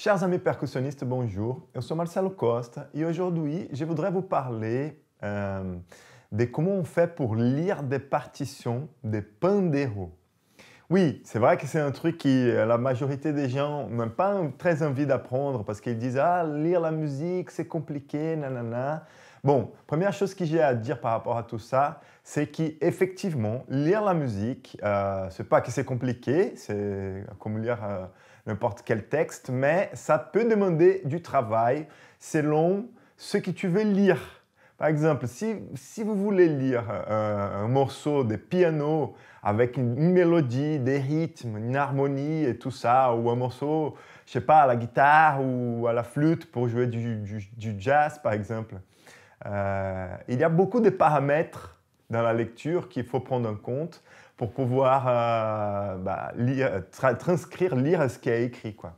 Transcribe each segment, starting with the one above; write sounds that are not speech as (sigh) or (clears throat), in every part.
Chers amis percussionnistes, bonjour. Je suis Marcelo Costa et aujourd'hui, je voudrais vous parler euh, de comment on fait pour lire des partitions de pandeiro. Oui, c'est vrai que c'est un truc qui euh, la majorité des gens n'ont pas très envie d'apprendre parce qu'ils disent ah lire la musique c'est compliqué nanana. Bon, première chose que j'ai à dire par rapport à tout ça, c'est qu'effectivement lire la musique, euh, c'est pas que c'est compliqué, c'est comme lire euh, n'importe quel texte, mais ça peut demander du travail selon ce que tu veux lire. Par exemple, si, si vous voulez lire euh, un morceau de piano avec une, mélodie, des rythmes, une harmonie et tout ça, ou un morceau, je sais pas, à la guitare ou à la flûte pour jouer du, du, jazz, par exemple, euh, il y a beaucoup de paramètres dans la lecture qu'il faut prendre en compte pour pouvoir euh, bah, euh, transcrire, lire ce qui est écrit. Quoi.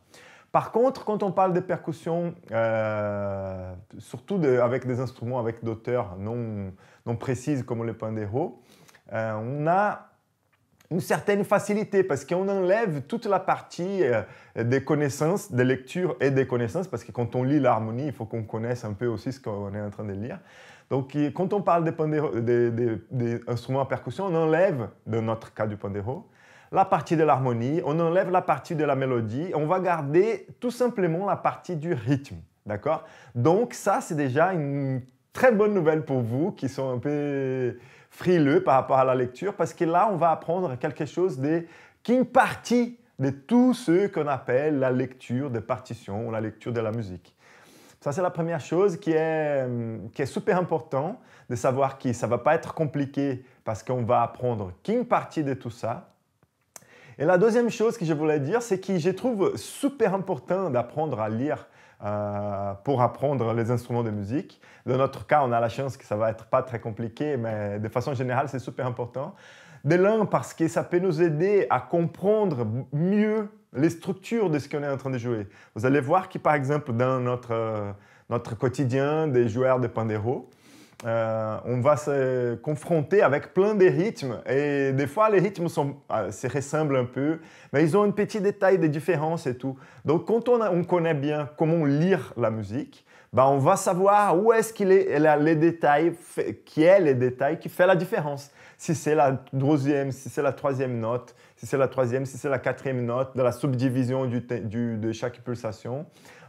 Par contre, quand on parle de percussion, euh, surtout avec des instruments avec d'auteurs non, non précises comme le pandero, on a une certaine facilité parce qu'on enlève toute la partie des connaissances, des lectures et des connaissances parce que quand on lit l'harmonie, il faut qu'on connaisse un peu aussi ce qu'on est en train de lire. Donc, quand on parle des, instruments à percussion, on enlève, dans notre cas du pandero, la partie de l'harmonie, on enlève la partie de la mélodie, on va garder tout simplement la partie du rythme, d'accord Donc ça, c'est déjà une très bonne nouvelle pour vous qui sont un peu frileux par rapport à la lecture, parce que là, on va apprendre quelque chose de, qui est une partie de tout ce qu'on appelle la lecture des partitions ou la lecture de la musique. Ça, c'est la première chose qui est, euh, super important de savoir qui. Ça ne va pas être compliqué parce qu'on va apprendre qu'une partie de tout ça. Et la deuxième chose que je voulais dire, c'est que je trouve super important d'apprendre à lire euh, pour apprendre les instruments de musique. Dans notre cas, on a la chance que ça ne va être pas très compliqué, mais de façon générale, c'est super important de l'un parce que ça peut nous aider à comprendre mieux les structures de ce qu'on est en train de jouer. Vous allez voir que, par exemple, dans notre, euh, quotidien des joueurs de Pandero, euh, on va se confronter avec plein de rythmes. Et des fois, les rythmes euh, se ressemblent un peu, mais ils ont un petit détail de différence et tout. Donc, quand on, on connaît bien comment lire la musique, bah, on va savoir où est-ce qu'il est, les détails, qui est les détails qui fait la différence si c'est la deuxième, si c'est la troisième note, si c'est la troisième, si c'est la quatrième note, de la subdivision de chaque pulsation.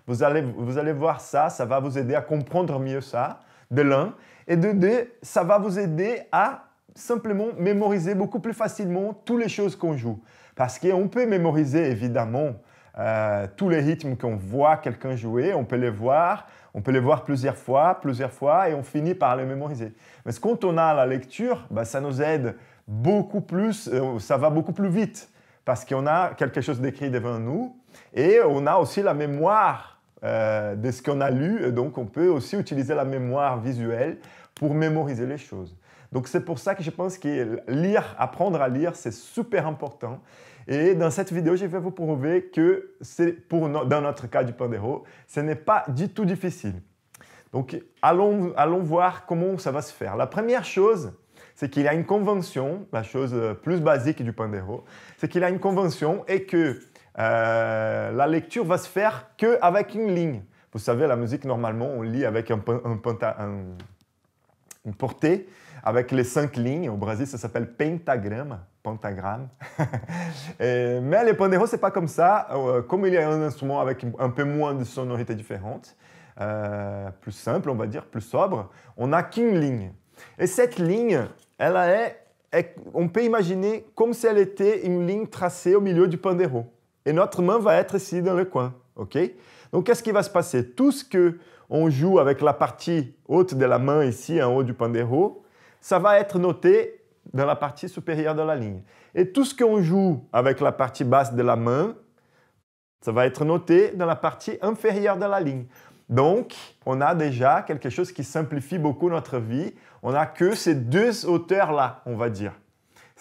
Vous allez, vous allez voir ça, ça va vous aider à comprendre mieux ça, de l'un. Et de deux, ça va vous aider à simplement mémoriser beaucoup plus facilement toutes les choses qu'on joue. Parce qu'on peut mémoriser, évidemment, euh, tous les rythmes qu'on voit quelqu'un jouer, on peut les voir, on peut les voir plusieurs fois, plusieurs fois, et on finit par les mémoriser. Mais quand on a la lecture, bah, ça nous aide beaucoup plus, euh, ça va beaucoup plus vite, parce qu'on a quelque chose d'écrit devant nous, et on a aussi la mémoire euh, de ce qu'on a lu, et donc on peut aussi utiliser la mémoire visuelle pour mémoriser les choses. Donc c'est pour ça que je pense que lire, apprendre à lire, c'est super important. Et dans cette vidéo, je vais vous prouver que c'est pour dans notre cas du Pandero, ce n'est pas du tout difficile. Donc allons, allons voir comment ça va se faire. La première chose, c'est qu'il y a une convention, la chose euh, plus basique du Pandero, c'est qu'il y a une convention et que euh, la lecture va se faire qu'avec une ligne. Vous savez, la musique, normalement, on lit avec un, un, une portée avec les cinq lignes. Au Brésil, ça s'appelle pentagramme. Pentagramme. (laughs) Euh, mais le pandeiro, c'est pas comme ça. Euh, comme il y a un instrument avec un peu moins de sonorités différentes, euh, plus simple, on va dire, plus sobre, on n'a qu'une ligne. Et cette ligne, elle est, on peut imaginer comme si elle était une ligne tracée au milieu du pandeiro. Et notre main va être ici dans le coin. OK Donc, qu'est-ce qui va se passer Tout ce que on joue avec la partie haute de la main ici, en haut du pandéro, ça va être noté dans la partie supérieure de la ligne. Et tout ce qu'on joue avec la partie basse de la main, ça va être noté dans la partie inférieure de la ligne. Donc, on a déjà quelque chose qui simplifie beaucoup notre vie. On n'a que ces deux hauteurs-là, on va dire.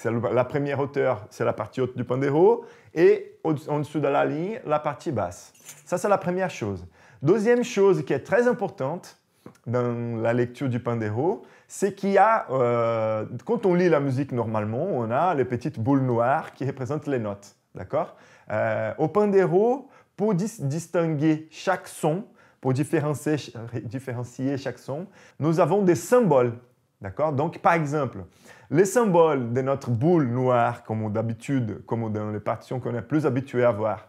la première hauteur, c'est la partie haute du pandéro, et en dessous de la ligne, la partie basse. Ça, c'est la première chose. Deuxième chose qui est très importante dans la lecture du pandéro, c'est qu'il y a, euh, quand on lit la musique normalement, on a les petites boules noires qui représentent les notes, d'accord euh, Au pandéro, pour distinguer chaque son, pour différencier, chaque son, nous avons des symboles, d'accord Donc, par exemple, les symboles de notre boule noire, comme d'habitude, comme dans les partitions qu'on est plus habitué à voir,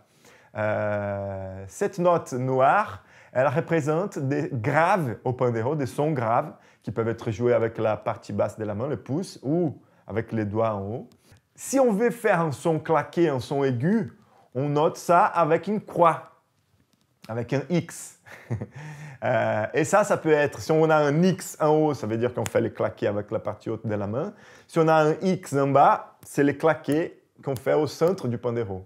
euh, cette note noire elle représente des graves au pandero, des sons graves qui peuvent être joués avec la partie basse de la main, le pouce, ou avec les doigts en haut. Si on veut faire un son claqué, un son aigu, on note ça avec une croix, avec un X. (laughs) Euh, et ça, ça peut être, si on a un X en haut, ça veut dire qu'on fait les claqués avec la partie haute de la main. Si on a un X en bas, c'est les claqués qu'on fait au centre du pandero.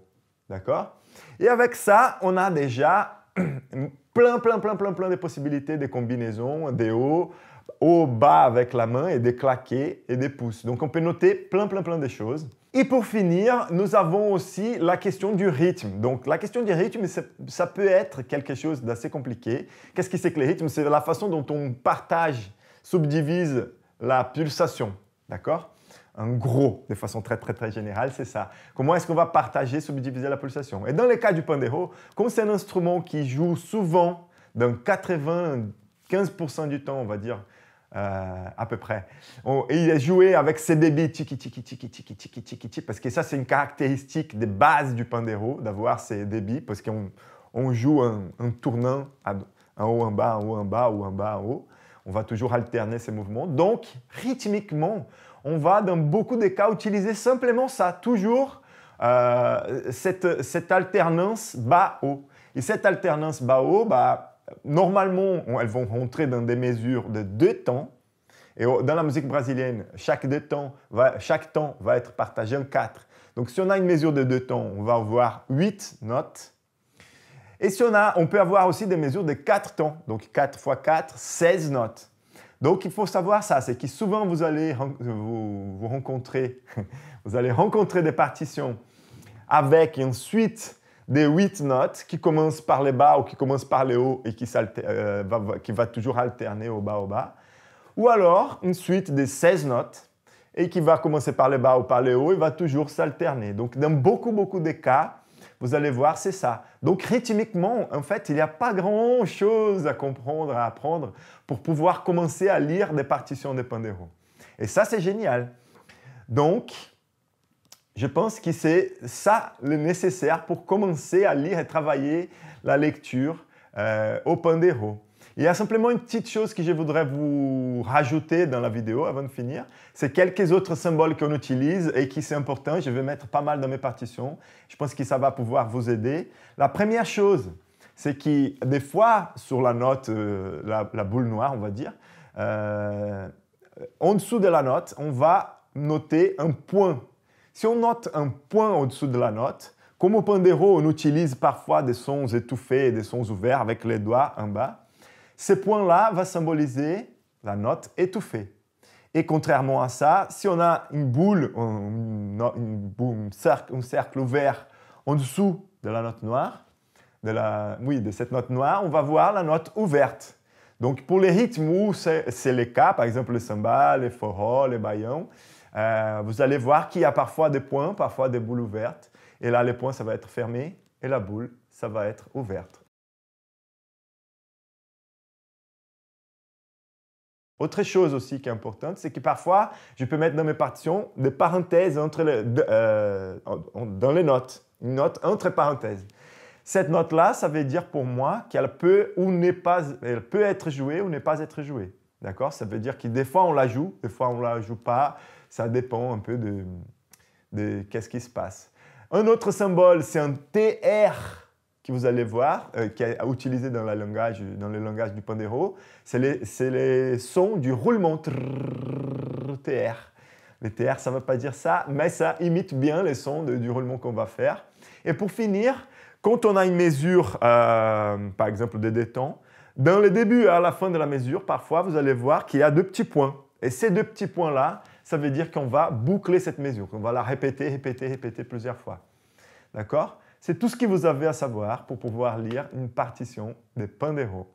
D'accord Et avec ça, on a déjà (clears throat) plein, plein, plein, plein, plein de possibilités des combinaisons, des hauts, haut, bas avec la main et des claquets et des pouces. Donc on peut noter plein, plein, plein de choses. Et pour finir, nous avons aussi la question du rythme. Donc la question du rythme, ça peut être quelque chose d'assez compliqué. Qu'est-ce qui c'est que le rythme C'est la façon dont on partage, subdivise la pulsation. D'accord en gros, de façon très très très générale, c'est ça. Comment est-ce qu'on va partager, subdiviser la pulsation Et dans le cas du pandero, comme c'est un instrument qui joue souvent, dans 15% du temps, on va dire, euh, à peu près. et il est joué avec ses débits tiki tiki tiki tiki tiki tiki tiki parce que ça c'est une caractéristique des bases du pandero d'avoir ces débits parce qu'on on joue un, tournant en haut en bas en haut en bas ou en bas en haut. On va toujours alterner ces mouvements. Donc rythmiquement, on va dans beaucoup de cas utiliser simplement ça, toujours euh, cette, alternance bas-haut. Et cette alternance bas-haut, bah, normalement, elles vont rentrer dans des mesures de deux temps. Et dans la musique brésilienne, chaque, temps, va, être partagé en quatre. Donc si on a une mesure de deux temps, on va avoir huit notes. Et si on a, on peut avoir aussi des mesures de quatre temps. Donc 4 fois 4, 16 notes. Donc il faut savoir ça, c'est que souvent vous allez vous, rencontrer, (laughs) vous allez rencontrer des partitions avec une suite de 8 notes qui commencent par les bas ou qui commencent par les hauts et qui, euh, va, toujours alterner au bas au bas. Ou alors une suite de 16 notes et qui va commencer par les bas ou par les hauts et va toujours s'alterner. Donc dans beaucoup beaucoup de cas, vous allez voir, c'est ça. Donc rythmiquement, en fait, il n'y a pas grand-chose à comprendre, à apprendre pour pouvoir commencer à lire des partitions de Pandero. Et ça, c'est génial. Donc, je pense que c'est ça le nécessaire pour commencer à lire et travailler la lecture euh, au Pandero. Il y a simplement une petite chose que je voudrais vous rajouter dans la vidéo avant de finir. C'est quelques autres symboles qu'on utilise et qui c'est important. Je vais mettre pas mal dans mes partitions. Je pense que ça va pouvoir vous aider. La première chose, c'est que des fois, sur la note, euh, la, boule noire, on va dire, euh, en dessous de la note, on va noter un point. Si on note un point en dessous de la note, comme au pandéro on utilise parfois des sons étouffés et des sons ouverts avec les doigts en bas. Ce point-là va symboliser la note étouffée. Et contrairement à ça, si on a une boule, un, cercle, ouvert en dessous de la note noire, de la, oui, de cette note noire, on va voir la note ouverte. Donc pour les rythmes où c'est le cas, par exemple le samba, les forró, les baillons, euh, vous allez voir qu'il y a parfois des points, parfois des boules ouvertes. Et là, les points, ça va être fermé et la boule, ça va être ouverte. Autre chose aussi qui est importante, c'est que parfois, je peux mettre dans mes partitions des parenthèses entre euh, dans les notes, une note entre parenthèses. Cette note-là, ça veut dire pour moi qu'elle peut ou n'est pas, elle peut être jouée ou n'est pas être jouée. D'accord Ça veut dire que des fois on la joue, des fois on la joue pas. Ça dépend un peu de, de qu'est-ce qui se passe. Un autre symbole, c'est un TR qui vous allez voir, euh, qui est utilisé dans, la langage, dans le langage du pandero, c'est les, sons du roulement TR. Le TR, ça ne veut pas dire ça, mais ça imite bien les sons du roulement qu'on va faire. Et pour finir, quand on a une mesure, euh, par exemple, de détente, dans le début à la fin de la mesure, parfois, vous allez voir qu'il y a deux petits points. Et ces deux petits points-là, ça veut dire qu'on va boucler cette mesure, qu'on va la répéter, répéter, répéter plusieurs fois. D'accord c'est tout ce que vous avez à savoir pour pouvoir lire une partition des Pandero.